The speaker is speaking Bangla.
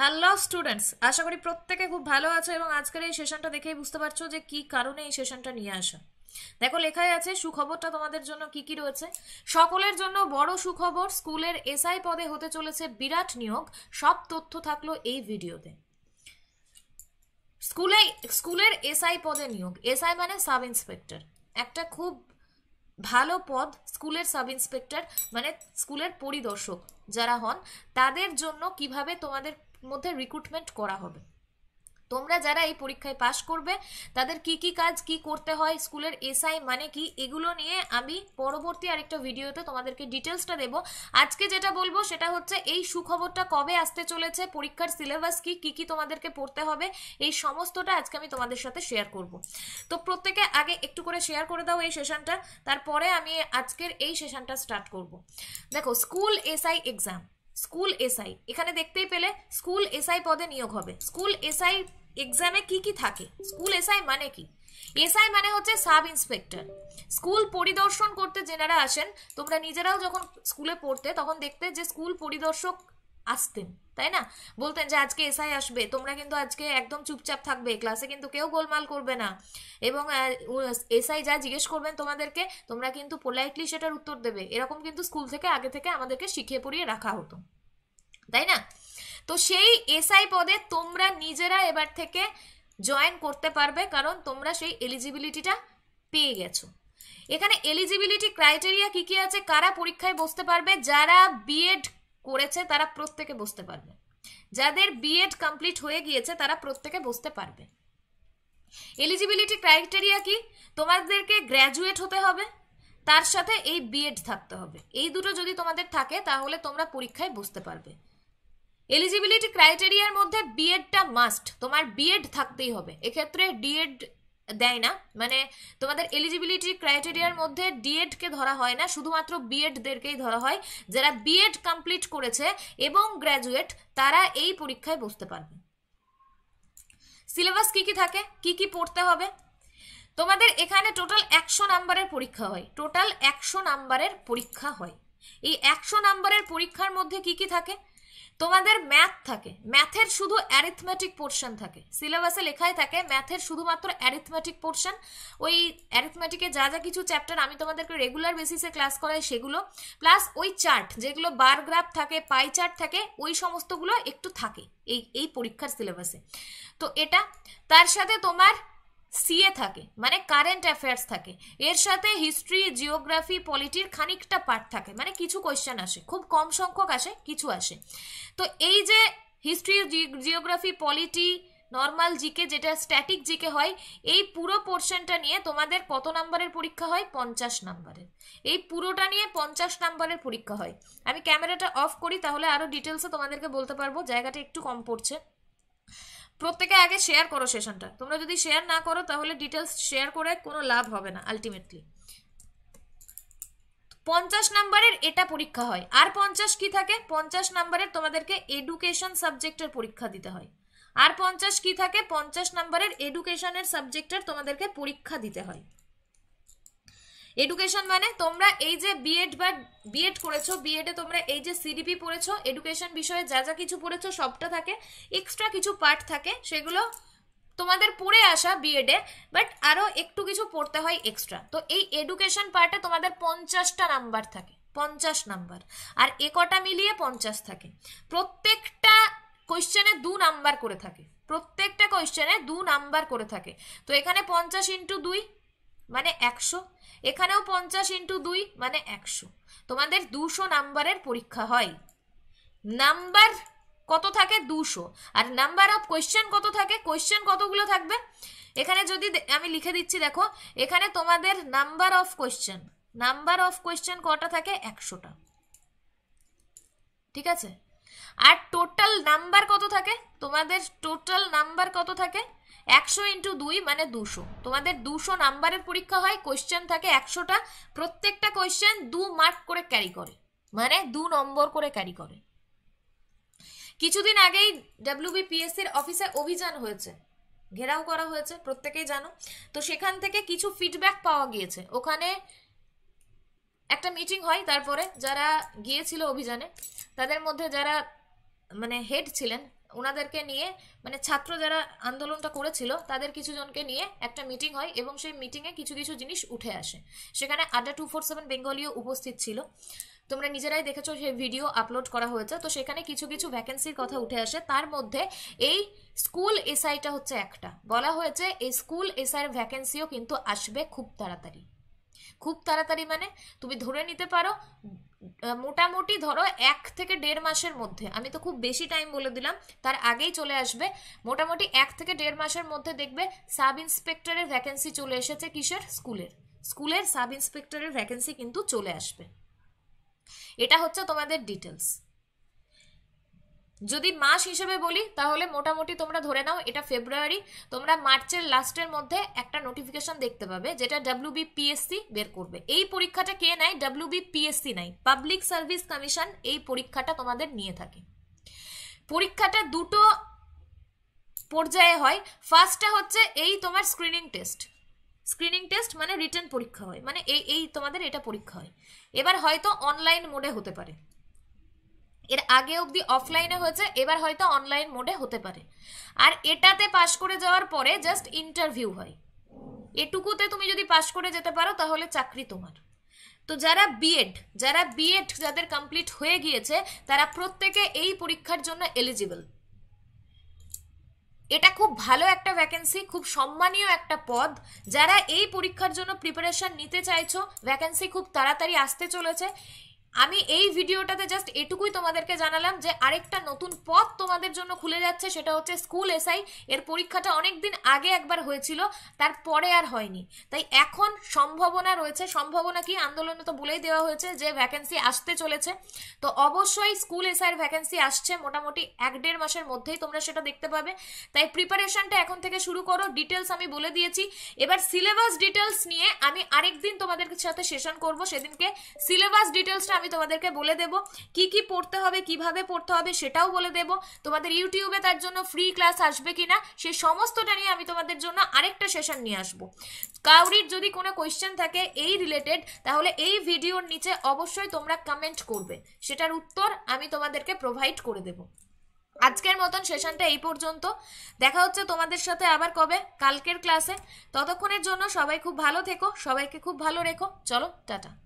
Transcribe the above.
হ্যালো স্টুডেন্টস আশা করি প্রত্যেকে খুব ভালো আছো এবং আজকের এই সেশনটা দেখেই বুঝতে পারছো যে কি কারণে এই সেশনটা নিয়ে আসা দেখো লেখাই আছে সুখবরটা তোমাদের জন্য কি কি রয়েছে সকলের জন্য বড় সুখবর স্কুলের এসআই পদে হতে চলেছে বিরাট নিয়োগ সব তথ্য থাকলো এই ভিডিওতে স্কুলে স্কুলের এসআই পদে নিয়োগ এসআই মানে সাব ইন্সপেক্টর একটা খুব ভালো পদ স্কুলের সাব ইন্সপেক্টর মানে স্কুলের পরিদর্শক যারা হন তাদের জন্য কিভাবে তোমাদের মধ্যে রিক্রুটমেন্ট করা হবে তোমরা যারা এই পরীক্ষায় পাশ করবে তাদের কি কি কাজ কি করতে হয় স্কুলের এসআই মানে কি এগুলো নিয়ে আমি পরবর্তী আরেকটা ভিডিওতে তোমাদেরকে ডিটেলসটা দেব আজকে যেটা বলবো সেটা হচ্ছে এই সুখবরটা কবে আসতে চলেছে পরীক্ষার সিলেবাস কি কি কি তোমাদেরকে পড়তে হবে এই সমস্তটা আজকে আমি তোমাদের সাথে শেয়ার করব তো প্রত্যেকে আগে একটু করে শেয়ার করে দাও এই সেশনটা তারপরে আমি আজকের এই সেশনটা স্টার্ট করব দেখো school SI exam school SI এখানে দেখতেই পেলে স্কুল এসআই পদে নিয়োগ হবে স্কুল এসআই এক্সামে কি কি থাকে স্কুল এসআই মানে কি এসআই মানে হচ্ছে সাব ইন্সপেক্টর স্কুল পরিদর্শন করতে যেনারা আসেন তোমরা নিজেরাও যখন স্কুলে পড়তে তখন দেখতে যে স্কুল পরিদর্শক আসতেন তাই না বলতেন যে আজকে এসআই আসবে তোমরা কিন্তু আজকে একদম চুপচাপ থাকবে ক্লাসে কিন্তু কেউ গোলমাল করবে না এবং এসআই যা জিজ্ঞেস করবেন তোমাদেরকে তোমরা কিন্তু পোলাইটলি সেটার উত্তর দেবে এরকম কিন্তু স্কুল থেকে আগে থেকে আমাদেরকে শিখিয়ে পড়িয়ে রাখা হতো তাই না তো সেই এসআই পদে তোমরা নিজেরা এবার থেকে জয়েন করতে পারবে কারণ তোমরা সেই এলিজিবিলিটিটা পেয়ে গেছো এখানে এলিজিবিলিটি ক্রাইটেরিয়া কি কি আছে কারা পরীক্ষায় বসতে পারবে যারা বিএড করেছে তারা প্রত্যেকে বসতে পারবে যাদের বিএড কমপ্লিট হয়ে গিয়েছে তারা প্রত্যেকে বসতে পারবে এলিজিবিলিটি ক্রাইটেরিয়া কি তোমাদেরকে গ্র্যাজুয়েট হতে হবে তার সাথে এই বিএড থাকতে হবে এই দুটো যদি তোমাদের থাকে তাহলে তোমরা পরীক্ষায় বসতে পারবে এলিজিবিলিটি ক্রাইটেরিয়ার মধ্যে বিএডটা মাস্ট তোমার বিএড থাকতেই হবে এক্ষেত্রে ডিএড দেয় না মানে তোমাদের এলিজিবিলিটি ক্রাইটেরিয়ার মধ্যে ডিএডকে ধরা হয় না শুধুমাত্র বিএডদেরকেই ধরা হয় যারা বিএড কমপ্লিট করেছে এবং গ্র্যাজুয়েট তারা এই পরীক্ষায় বসতে পারবে সিলেবাস কি কি থাকে কি কি পড়তে হবে তোমাদের এখানে টোটাল একশো নাম্বারের পরীক্ষা হয় টোটাল একশো নাম্বারের পরীক্ষা হয় এই একশো নাম্বারের পরীক্ষার মধ্যে কি কি থাকে তোমাদের ম্যাথ থাকে ম্যাথের শুধু অ্যারিথমেটিক পোর্শন থাকে সিলেবাসে লেখাই থাকে ম্যাথের শুধুমাত্র অ্যারিথমেটিক পোর্শন ওই অ্যারিথমেটিকে যা যা কিছু চ্যাপ্টার আমি তোমাদেরকে রেগুলার বেসিসে ক্লাস করাই সেগুলো প্লাস ওই চার্ট যেগুলো বার গ্রাফ থাকে পাই চার্ট থাকে ওই সমস্তগুলো একটু থাকে এই এই পরীক্ষার সিলেবাসে তো এটা তার সাথে তোমার সিএ থাকে মানে কারেন্ট অ্যাফেয়ার্স থাকে এর সাথে হিস্ট্রি জিওগ্রাফি পলিটির খানিকটা পার্ট থাকে মানে কিছু কোয়েশ্চেন আসে খুব কম সংখ্যক আসে কিছু আসে তো এই যে history geography polity normal GK যেটা স্ট্যাটিক জিকে হয় এই পুরো পোর্শনটা নিয়ে তোমাদের কত নাম্বারের পরীক্ষা হয় পঞ্চাশ নাম্বারের এই পুরোটা নিয়ে পঞ্চাশ নাম্বারের পরীক্ষা হয় আমি ক্যামেরাটা অফ করি তাহলে আরও ডিটেলসে তোমাদেরকে বলতে পারবো জায়গাটা একটু কম পড়ছে প্রত্যেকে আগে শেয়ার করো সেশনটা তোমরা যদি শেয়ার না করো তাহলে ডিটেলস শেয়ার করে কোনো লাভ হবে না আলটিমেটলি পঞ্চাশ নাম্বারের এটা পরীক্ষা হয় আর পঞ্চাশ কি থাকে পঞ্চাশ নাম্বারের তোমাদেরকে এডুকেশন সাবজেক্টের পরীক্ষা দিতে হয় আর পঞ্চাশ কি থাকে পঞ্চাশ নাম্বারের এডুকেশনের সাবজেক্টের তোমাদেরকে পরীক্ষা দিতে হয় এডুকেশন মানে তোমরা এই যে বিএড বা বিএড করেছো বিএডে তোমরা এই যে সিডিপি পড়েছো এডুকেশন বিষয়ে যা যা কিছু পড়েছো সবটা থাকে এক্সট্রা কিছু পার্ট থাকে সেগুলো তোমাদের পড়ে আসা বিএডে বাট আরও একটু কিছু পড়তে হয় এক্সট্রা তো এই এডুকেশন পার্টে তোমাদের পঞ্চাশটা নাম্বার থাকে পঞ্চাশ নাম্বার আর একটা মিলিয়ে পঞ্চাশ থাকে প্রত্যেকটা কোয়েশ্চেনে দু নাম্বার করে থাকে প্রত্যেকটা কোয়েশ্চেনে দু নাম্বার করে থাকে তো এখানে পঞ্চাশ ইন্টু দুই মানে একশো এখানেও পঞ্চাশ ইন্টু দুই মানে একশো তোমাদের দুশো নাম্বারের পরীক্ষা হয় নাম্বার কত থাকে দুশো আর নাম্বার অফ কোয়েশ্চেন কত থাকে কোয়েশ্চেন কতগুলো থাকবে এখানে যদি আমি লিখে দিচ্ছি দেখো এখানে তোমাদের number of question number of question কটা থাকে একশোটা ঠিক আছে আর টোটাল নাম্বার কত থাকে তোমাদের টোটাল নাম্বার কত থাকে একশো ইন্টু দুই মানে দুশো তোমাদের দুশো নাম্বারের পরীক্ষা হয় কোয়েশ্চেন থাকে একশোটা প্রত্যেকটা কোয়েশ্চেন দু মার্ক করে ক্যারি করে মানে দু নম্বর করে ক্যারি করে কিছুদিন আগেই ডাব্লিউবিপিএসসির অফিসে অভিযান হয়েছে ঘেরাও করা হয়েছে প্রত্যেকেই জানো তো সেখান থেকে কিছু ফিডব্যাক পাওয়া গিয়েছে ওখানে একটা মিটিং হয় তারপরে যারা গিয়েছিল অভিযানে তাদের মধ্যে যারা মানে হেড ছিলেন ওনাদেরকে নিয়ে মানে ছাত্র যারা আন্দোলনটা করেছিল তাদের কিছু জনকে নিয়ে একটা মিটিং হয় এবং সেই মিটিংয়ে কিছু কিছু জিনিস উঠে আসে সেখানে আড্ডা টু ফোর সেভেন বেঙ্গলিও উপস্থিত ছিল তোমরা নিজেরাই দেখেছো সেই ভিডিও আপলোড করা হয়েছে তো সেখানে কিছু কিছু ভ্যাকেন্সির কথা উঠে আসে তার মধ্যে এই স্কুল এসআইটা হচ্ছে একটা বলা হয়েছে এই স্কুল এসআইয়ের ভ্যাকেন্সিও কিন্তু আসবে খুব তাড়াতাড়ি খুব তাড়াতাড়ি মানে তুমি ধরে নিতে পারো মোটামুটি ধরো এক থেকে দেড় মাসের মধ্যে আমি তো খুব বেশি টাইম বলে দিলাম তার আগেই চলে আসবে মোটামুটি এক থেকে দেড় মাসের মধ্যে দেখবে সাব ইন্সপেক্টরের ভ্যাকেন্সি চলে এসেছে কিসের স্কুলের স্কুলের সাব ইন্সপেক্টরের ভ্যাকেন্সি কিন্তু চলে আসবে এটা হচ্ছে তোমাদের ডিটেলস যদি মাস হিসেবে বলি তাহলে মোটামুটি তোমরা ধরে নাও এটা ফেব্রুয়ারি তোমরা মার্চের লাস্টের মধ্যে একটা নোটিফিকেশন দেখতে পাবে যেটা ডাব্লিউ বিপিএসসি বের করবে এই পরীক্ষাটা কে নেয় ডাব্লিউ বিপিএসসি নাই পাবলিক সার্ভিস কমিশন এই পরীক্ষাটা তোমাদের নিয়ে থাকে পরীক্ষাটা দুটো পর্যায়ে হয় ফার্স্টটা হচ্ছে এই তোমার স্ক্রিনিং টেস্ট স্ক্রিনিং টেস্ট মানে রিটার্ন পরীক্ষা হয় মানে এই এই তোমাদের এটা পরীক্ষা হয় এবার হয়তো অনলাইন মোডে হতে পারে এর আগে অবধি অফলাইনে হয়েছে এবার হয়তো অনলাইন মোডে হতে পারে আর এটাতে পাশ করে যাওয়ার পরে জাস্ট ইন্টারভিউ হয় এটুকুতে তুমি যদি পাশ করে যেতে পারো তাহলে চাকরি তোমার তো যারা বিএড যারা বিএড যাদের কমপ্লিট হয়ে গিয়েছে তারা প্রত্যেকে এই পরীক্ষার জন্য এলিজিবল এটা খুব ভালো একটা ভ্যাকেন্সি খুব সম্মানীয় একটা পদ যারা এই পরীক্ষার জন্য প্রিপারেশন নিতে চাইছো ভ্যাকেন্সি খুব তাড়াতাড়ি আসতে চলেছে আমি এই ভিডিওটাতে জাস্ট এটুকুই তোমাদেরকে জানালাম যে আরেকটা নতুন পথ তোমাদের জন্য খুলে যাচ্ছে সেটা হচ্ছে স্কুল এসআই এর পরীক্ষাটা অনেক দিন আগে একবার হয়েছিল তারপরে আর হয়নি তাই এখন সম্ভাবনা রয়েছে সম্ভাবনা কি আন্দোলনে তো বলেই দেওয়া হয়েছে যে ভ্যাকেন্সি আসতে চলেছে তো অবশ্যই স্কুল এসআইয়ের ভ্যাকেন্সি আসছে মোটামুটি এক দেড় মাসের মধ্যেই তোমরা সেটা দেখতে পাবে তাই প্রিপারেশনটা এখন থেকে শুরু করো ডিটেলস আমি বলে দিয়েছি এবার সিলেবাস ডিটেলস নিয়ে আমি আরেকদিন তোমাদের সাথে সেশন করব সেদিনকে সিলেবাস ডিটেলসটা আমি আমি তোমাদেরকে বলে দেব কি কি পড়তে হবে কিভাবে পড়তে হবে সেটাও বলে দেব তোমাদের ইউটিউবে তার জন্য ফ্রি ক্লাস আসবে কি না সেই সমস্তটা নিয়ে আমি তোমাদের জন্য আরেকটা সেশন নিয়ে আসব কাউরির যদি কোনো কোয়েশ্চেন থাকে এই রিলেটেড তাহলে এই ভিডিওর নিচে অবশ্যই তোমরা কমেন্ট করবে সেটার উত্তর আমি তোমাদেরকে প্রোভাইড করে দেব আজকের মতন সেশনটা এই পর্যন্ত দেখা হচ্ছে তোমাদের সাথে আবার কবে কালকের ক্লাসে ততক্ষণের জন্য সবাই খুব ভালো থেকো সবাইকে খুব ভালো রেখো চলো টাটা